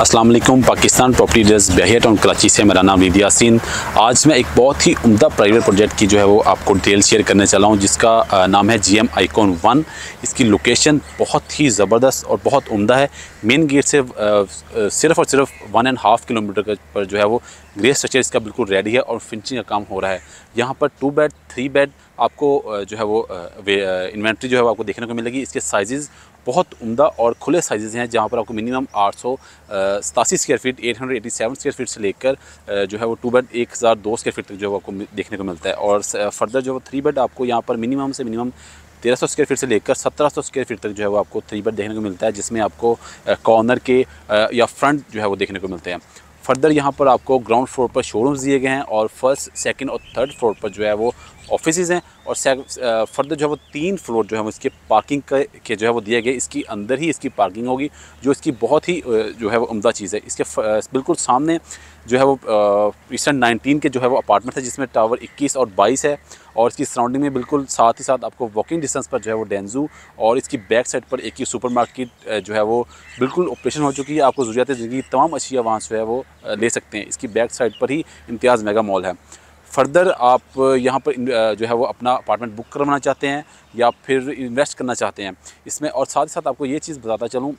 Aslam Pakistan property dealers बहिया और कराची से मेरा नाम विविया सिंह आज मैं एक बहुत ही उमदा प्राइवेट प्रोजेक्ट की जो है वो आपको डिटेल शेयर करने चला हूँ जिसका नाम है जी एम आईकॉन वन इसकी लोकेशन बहुत ही ज़बरदस्त और बहुत उमदा है मेन गेट से सिर्फ और सिर्फ वन एंड हाफ़ किलोमीटर पर जो है वो ग्रे स्ट्रक्चर इसका बिल्कुल रेडी है और फिनिशिंग का काम हो रहा है यहाँ पर टू बेड थ्री बेड आपको जो है वो इन्वेंट्री जो है वो आपको देखने को मिलेगी इसके साइज़ बहुत उमदा और खुले साइजेज़ हैं जहाँ पर आपको मिनिमम आठ सौ सतासी square feet eight hundred eighty seven square feet से लेकर जो है वो टू बेड एक हज़ार दो स्क्वायर फीट तक जो है आपको देखने को मिलता है और फर्दर जो है थ्री बेड आपको यहाँ पर मिनिमम से मिनिमम तेरह सौ स्क्वेयर फीट से लेकर सत्रह सौ स्क्वेयर फीट तक जो है वो आपको थ्री बेड देखने को मिलता है जिसमें आपको कॉर्नर के या फ्रंट जो है वो देखने को मिलते हैं फर्दर यहाँ पर आपको ग्राउंड फ्लोर पर शोरूम्स दिए गए हैं और फर्स्ट सेकंड और थर्ड फ्लोर पर जो है वो ऑफिसेज हैं और फर्दर जो है वो तीन फ्लोर जो है वो इसके पार्किंग के जो है वो दिए गए इसकी अंदर ही इसकी पार्किंग होगी जो इसकी बहुत ही जो है वो उमदा चीज़ है इसके बिल्कुल सामने जो है वो रिसेंट नाइनटीन के जो है वो अपार्टमेंट है जिसमें टावर इक्कीस और बाईस है और इसकी सराउंडिंग में बिल्कुल साथ ही साथ आपको वॉकिंग डिस्टेंस पर जो है वो डेंजू और इसकी बैक साइड पर एक ही सुपर मार्केट जो है वो बिल्कुल ऑपरेशन हो चुकी है आपको ज़रूरत ज़िंदगी तमाम अशिया वहाँ जो है वो ले सकते हैं इसकी बैक साइड पर ही इम्तियाज़ मेगा मॉल है फर्दर आप यहाँ पर जो है वो अपना अपार्टमेंट बुक करवाना चाहते हैं या फिर इन्वेस्ट करना चाहते हैं इसमें और साथ ही साथ आपको ये चीज़ बताता चलूँ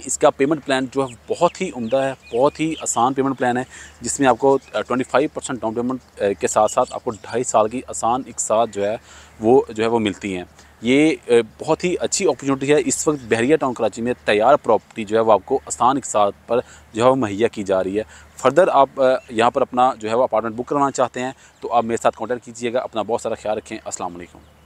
कि इसका पेमेंट प्लान जो है बहुत ही उमदा है बहुत ही आसान पेमेंट प्लान है जिसमें आपको 25 परसेंट डाउन पेमेंट के साथ साथ आपको ढाई साल की आसान एक साथ जो है वो जो है वो मिलती हैं ये बहुत ही अच्छी अपॉर्चुनिटी है इस वक्त बहरिया टाउन कराची में तैयार प्रॉपर्टी जो है वो आपको आसान एक साथ पर जो है वो मुहैया की जा रही है फर्दर आप यहाँ पर अपना जो है वो अपार्टमेंट बुक करवाना चाहते हैं तो आप मेरे साथ कॉन्टैक्ट कीजिएगा अपना बहुत सारा ख्याल रखें असल